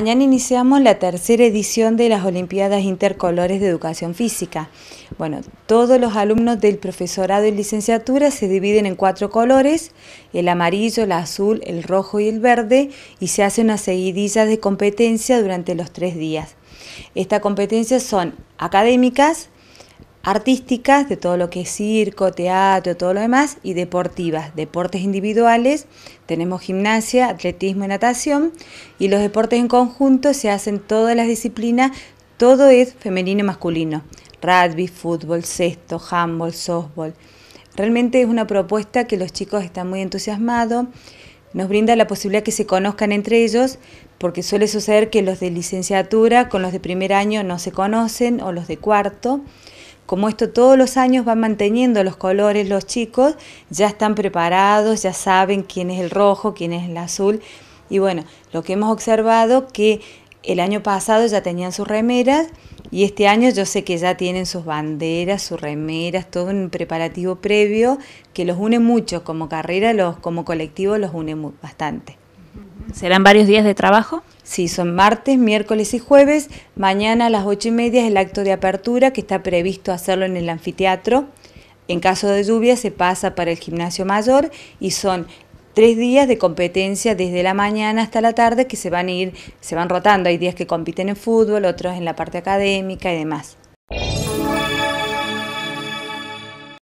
Mañana iniciamos la tercera edición de las Olimpiadas Intercolores de Educación Física. Bueno, todos los alumnos del profesorado y licenciatura se dividen en cuatro colores, el amarillo, el azul, el rojo y el verde, y se hace una seguidilla de competencia durante los tres días. Estas competencias son académicas, artísticas, de todo lo que es circo, teatro, todo lo demás, y deportivas, deportes individuales, tenemos gimnasia, atletismo y natación, y los deportes en conjunto se hacen todas las disciplinas, todo es femenino y masculino, rugby, fútbol, cesto, handball, softball. Realmente es una propuesta que los chicos están muy entusiasmados, nos brinda la posibilidad que se conozcan entre ellos, porque suele suceder que los de licenciatura con los de primer año no se conocen o los de cuarto. Como esto todos los años van manteniendo los colores los chicos, ya están preparados, ya saben quién es el rojo, quién es el azul. Y bueno, lo que hemos observado que el año pasado ya tenían sus remeras y este año yo sé que ya tienen sus banderas, sus remeras, todo un preparativo previo que los une mucho como carrera, los como colectivo los une bastante. ¿Serán varios días de trabajo? Sí, son martes, miércoles y jueves. Mañana a las ocho y media es el acto de apertura que está previsto hacerlo en el anfiteatro. En caso de lluvia se pasa para el gimnasio mayor y son tres días de competencia desde la mañana hasta la tarde que se van a ir, se van rotando. Hay días que compiten en fútbol, otros en la parte académica y demás.